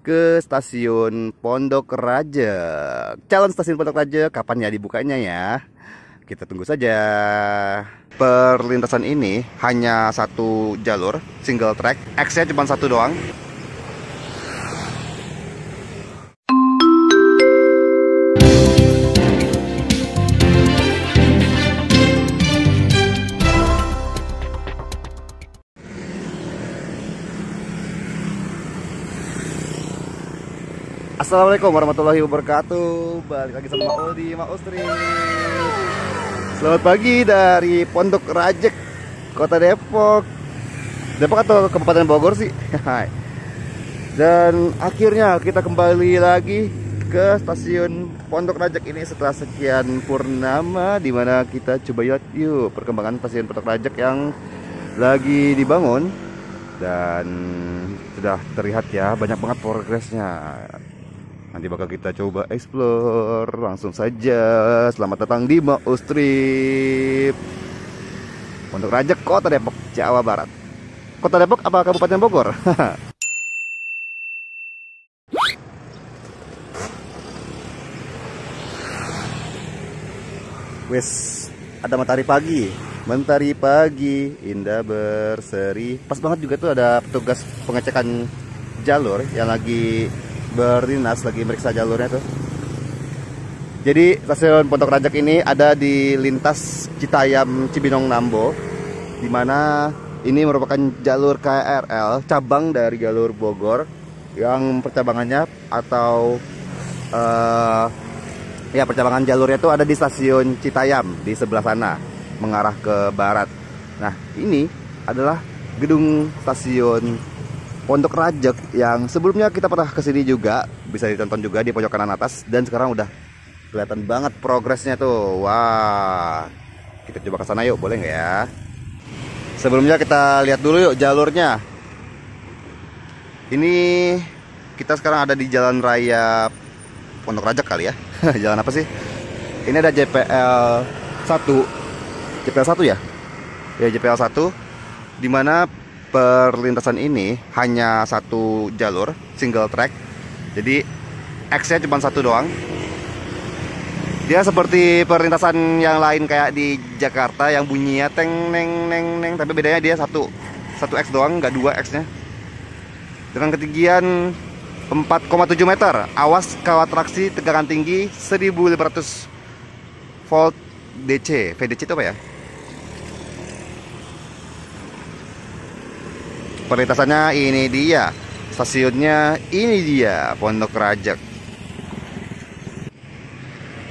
ke stasiun Pondok Raja. Calon stasiun Pondok Raja kapan ya dibukanya ya? Kita tunggu saja. Perlintasan ini hanya satu jalur, single track. X-nya cuma satu doang. Assalamualaikum warahmatullahi wabarakatuh Balik lagi sama Odi, Mak Ustri Selamat pagi dari Pondok Rajek Kota Depok Depok atau Kabupaten Bogor sih Dan akhirnya kita kembali lagi ke stasiun Pondok Rajek ini setelah sekian purnama Dimana kita coba lihat yuk perkembangan stasiun Pondok Rajek yang lagi dibangun dan sudah terlihat ya banyak banget progresnya nanti bakal kita coba explore langsung saja selamat datang di Maus Trip untuk Raja Kota Depok Jawa Barat Kota Depok apa Kabupaten Bogor Wes ada matahari pagi Mentari pagi, indah berseri. Pas banget juga tuh ada petugas pengecekan jalur yang lagi berdinas lagi meriksa jalurnya tuh. Jadi stasiun Pondok Rajak ini ada di lintas Citayam Cibinong Nambo di mana ini merupakan jalur KRL cabang dari jalur Bogor yang percabangannya atau uh, ya percabangan jalurnya itu ada di stasiun Citayam di sebelah sana mengarah ke barat. Nah, ini adalah gedung stasiun untuk Rajek yang sebelumnya kita pernah kesini juga bisa ditonton juga di pojok kanan atas dan sekarang udah kelihatan banget progresnya tuh wah kita coba ke sana yuk boleh nggak ya sebelumnya kita lihat dulu yuk jalurnya ini kita sekarang ada di jalan raya Pondok Rajek kali ya jalan apa sih ini ada JPL 1 JPL 1 ya ya JPL 1 dimana perlintasan ini hanya satu jalur single track jadi X nya cuma satu doang dia seperti perlintasan yang lain kayak di Jakarta yang bunyinya teng neng neng neng tapi bedanya dia satu satu X doang nggak dua X nya dengan ketinggian 4,7 meter awas kawat traksi tegangan tinggi 1500 volt DC VDC itu apa ya perlintasannya ini dia stasiunnya ini dia Pondok Rajek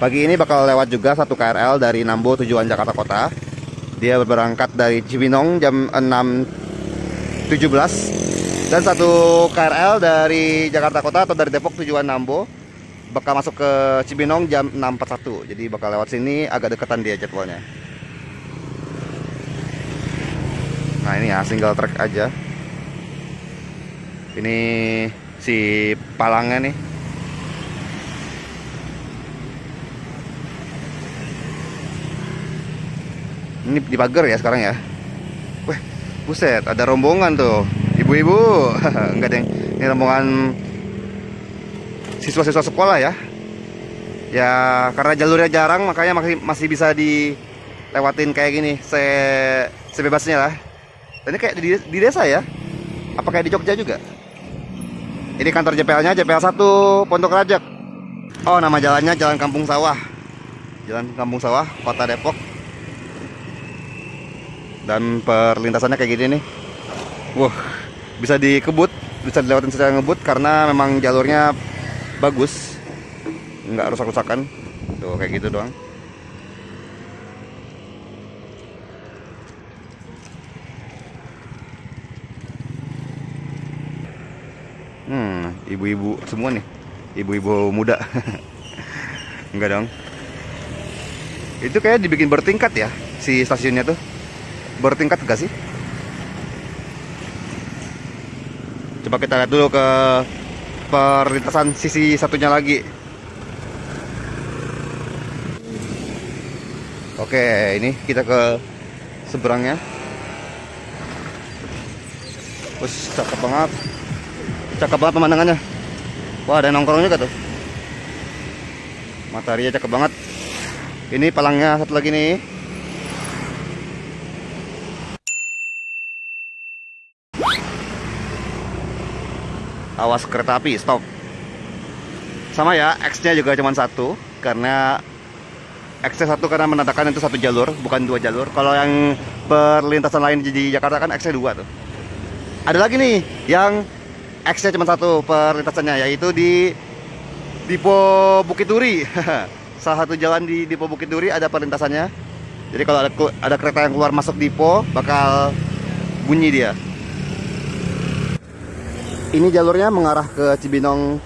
pagi ini bakal lewat juga satu KRL dari Nambo tujuan Jakarta Kota dia berangkat dari Cibinong jam 6.17 dan satu KRL dari Jakarta Kota atau dari Depok tujuan Nambo bakal masuk ke Cibinong jam 6.41 jadi bakal lewat sini agak deketan dia jadwalnya nah ini ya single track aja ini si palangnya nih ini di pagar ya sekarang ya wah buset ada rombongan tuh ibu-ibu enggak yang, ini rombongan siswa-siswa sekolah ya ya karena jalurnya jarang makanya masih, masih bisa dilewatin kayak gini se sebebasnya lah ini kayak di, di desa ya apa kayak di Jogja juga ini kantor JPL-nya JPL 1 Pondok Rajak. Oh, nama jalannya Jalan Kampung Sawah. Jalan Kampung Sawah, Kota Depok. Dan perlintasannya kayak gini nih. Wah, bisa dikebut, bisa dilewatin secara ngebut karena memang jalurnya bagus. Nggak rusak-rusakan. Tuh kayak gitu doang. ibu-ibu semua nih ibu-ibu muda enggak dong itu kayak dibikin bertingkat ya si stasiunnya tuh bertingkat gak sih coba kita lihat dulu ke perlintasan sisi satunya lagi oke ini kita ke seberangnya Wih, cakep banget cakep banget pemandangannya wah ada nongkrongnya nongkrong juga tuh matahari cakep banget ini palangnya satu lagi nih awas kereta api stop sama ya X nya juga cuma satu karena X nya satu karena menandakan itu satu jalur bukan dua jalur kalau yang perlintasan lain di Jakarta kan X nya dua tuh ada lagi nih yang X-nya cuma satu perlintasannya yaitu di Dipo Bukit Duri. Salah satu jalan di Dipo Bukit Duri ada perlintasannya. Jadi kalau ada, ada kereta yang keluar masuk Dipo bakal bunyi dia. Ini jalurnya mengarah ke Cibinong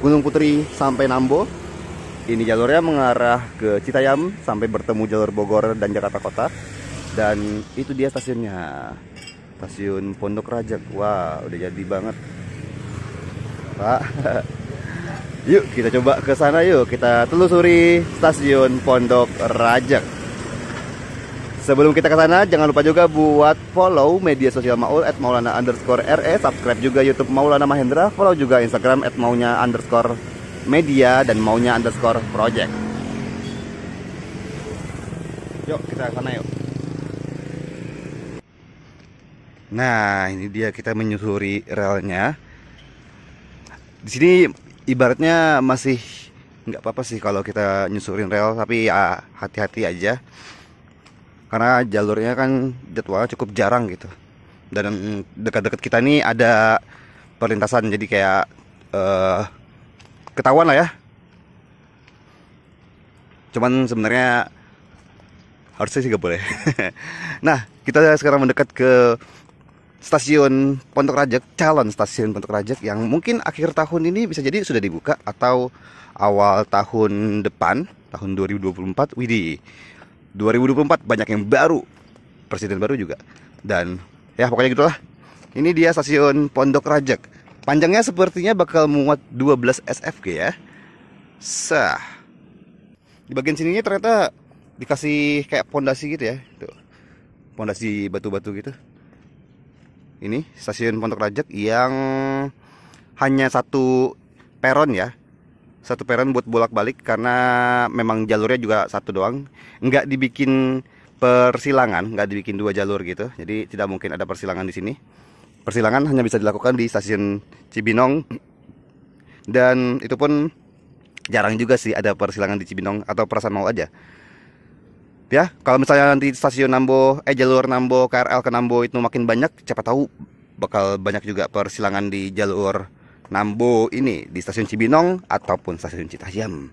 Gunung Putri sampai Nambo. Ini jalurnya mengarah ke Citayam sampai bertemu jalur Bogor dan Jakarta Kota. Dan itu dia stasiunnya stasiun Pondok Rajak wah udah jadi banget Pak yuk kita coba ke sana yuk kita telusuri stasiun Pondok Rajak Sebelum kita ke sana, jangan lupa juga buat follow media sosial Maul at Maulana underscore RE, subscribe juga YouTube Maulana Mahendra, follow juga Instagram at maunya underscore media dan maunya underscore project. Yuk, kita ke sana yuk. Nah, ini dia kita menyusuri relnya. Di sini ibaratnya masih nggak apa-apa sih kalau kita nyusurin rel, tapi ya hati-hati aja. Karena jalurnya kan jadwalnya cukup jarang gitu. Dan dekat-dekat kita ini ada perlintasan jadi kayak uh, ketahuan lah ya. Cuman sebenarnya harusnya sih nggak boleh. nah, kita sekarang mendekat ke stasiun Pondok Rajak, calon stasiun Pondok Rajak yang mungkin akhir tahun ini bisa jadi sudah dibuka atau awal tahun depan, tahun 2024, widih. 2024 banyak yang baru, presiden baru juga. Dan ya pokoknya gitulah. Ini dia stasiun Pondok Rajak. Panjangnya sepertinya bakal muat 12 SFG ya. Sah. Di bagian sininya ternyata dikasih kayak pondasi gitu ya. Tuh. Pondasi batu-batu gitu ini stasiun Pondok Rajek yang hanya satu peron ya satu peron buat bolak-balik karena memang jalurnya juga satu doang nggak dibikin persilangan nggak dibikin dua jalur gitu jadi tidak mungkin ada persilangan di sini persilangan hanya bisa dilakukan di stasiun Cibinong dan itu pun jarang juga sih ada persilangan di Cibinong atau perasaan mau aja ya kalau misalnya nanti stasiun Nambo eh jalur Nambo KRL ke Nambo itu makin banyak siapa tahu bakal banyak juga persilangan di jalur Nambo ini di stasiun Cibinong ataupun stasiun Citayam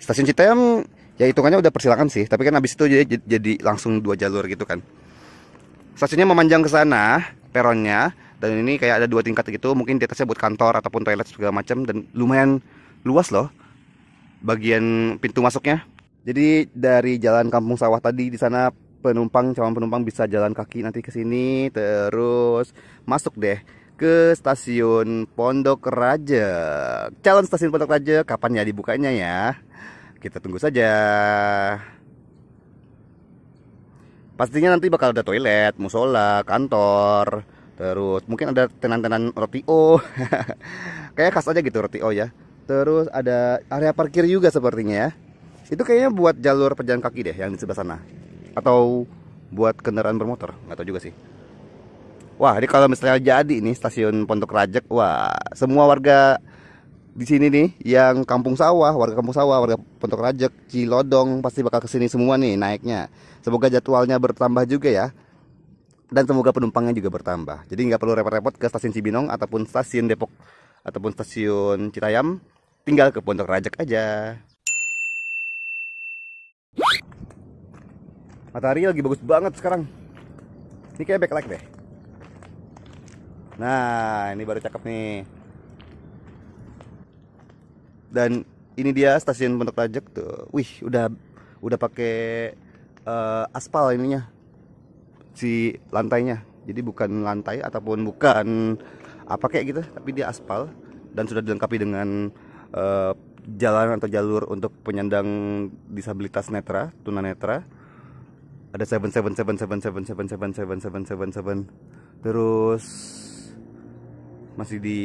stasiun Citayam ya hitungannya udah persilangan sih tapi kan abis itu jadi, jadi langsung dua jalur gitu kan stasiunnya memanjang ke sana peronnya dan ini kayak ada dua tingkat gitu mungkin di atasnya buat kantor ataupun toilet segala macam dan lumayan luas loh bagian pintu masuknya jadi dari jalan Kampung Sawah tadi di sana penumpang calon penumpang bisa jalan kaki nanti ke sini terus masuk deh ke stasiun Pondok Raja. Calon stasiun Pondok Raja kapan ya dibukanya ya? Kita tunggu saja. Pastinya nanti bakal ada toilet, musola, kantor, terus mungkin ada tenan-tenan roti o, Kayak khas aja gitu roti o ya. Terus ada area parkir juga sepertinya ya. Itu kayaknya buat jalur pejalan kaki deh yang di sebelah sana. Atau buat kendaraan bermotor, nggak tahu juga sih. Wah, ini kalau misalnya jadi nih stasiun Pondok Rajak, wah, semua warga di sini nih yang kampung sawah, warga kampung sawah, warga Pondok Rajak, Cilodong pasti bakal kesini semua nih naiknya. Semoga jadwalnya bertambah juga ya. Dan semoga penumpangnya juga bertambah. Jadi nggak perlu repot-repot ke stasiun Cibinong ataupun stasiun Depok ataupun stasiun Citayam, tinggal ke Pondok Rajak aja. matahari lagi bagus banget sekarang ini kayak backlight deh nah ini baru cakep nih dan ini dia stasiun bentuk pajak tuh wih udah udah pakai uh, aspal ininya si lantainya jadi bukan lantai ataupun bukan apa kayak gitu tapi dia aspal dan sudah dilengkapi dengan uh, jalan atau jalur untuk penyandang disabilitas netra tunanetra ada seven seven seven seven seven seven seven seven seven seven seven terus masih di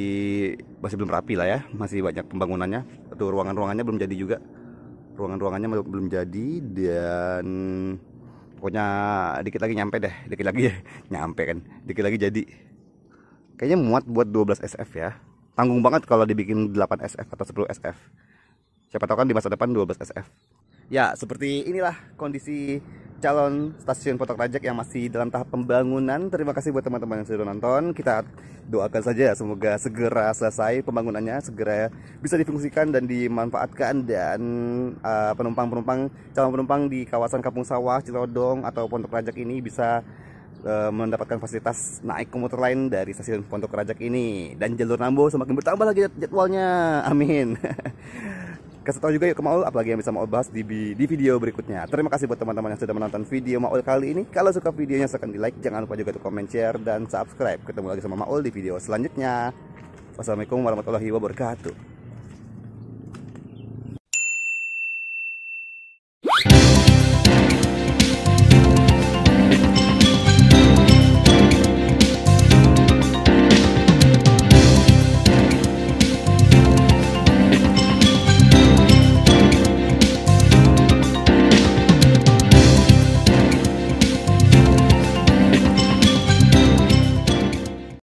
masih belum rapi lah ya masih banyak pembangunannya atau ruangan-ruangannya belum jadi juga ruangan-ruangannya belum jadi dan pokoknya dikit lagi nyampe deh dikit lagi ya nyampe kan dikit lagi jadi kayaknya muat buat 12 SF ya tanggung banget kalau dibikin 8 SF atau 10 SF siapa tahu kan di masa depan 12 SF ya seperti inilah kondisi calon stasiun Potok Rajak yang masih dalam tahap pembangunan. Terima kasih buat teman-teman yang sudah nonton. Kita doakan saja ya, semoga segera selesai pembangunannya, segera bisa difungsikan dan dimanfaatkan dan penumpang uh, penumpang-penumpang calon penumpang di kawasan Kampung Sawah, Cilodong atau Pondok Rajak ini bisa uh, mendapatkan fasilitas naik komuter lain dari stasiun Pondok Rajak ini dan jalur Nambo semakin bertambah lagi jadwalnya. Amin. Kasih tahu juga yuk ke Maul apalagi yang bisa Maul bahas di, di video berikutnya. Terima kasih buat teman-teman yang sudah menonton video Maul kali ini. Kalau suka videonya silahkan di like, jangan lupa juga untuk komen share, dan subscribe. Ketemu lagi sama Maul di video selanjutnya. Wassalamualaikum warahmatullahi wabarakatuh.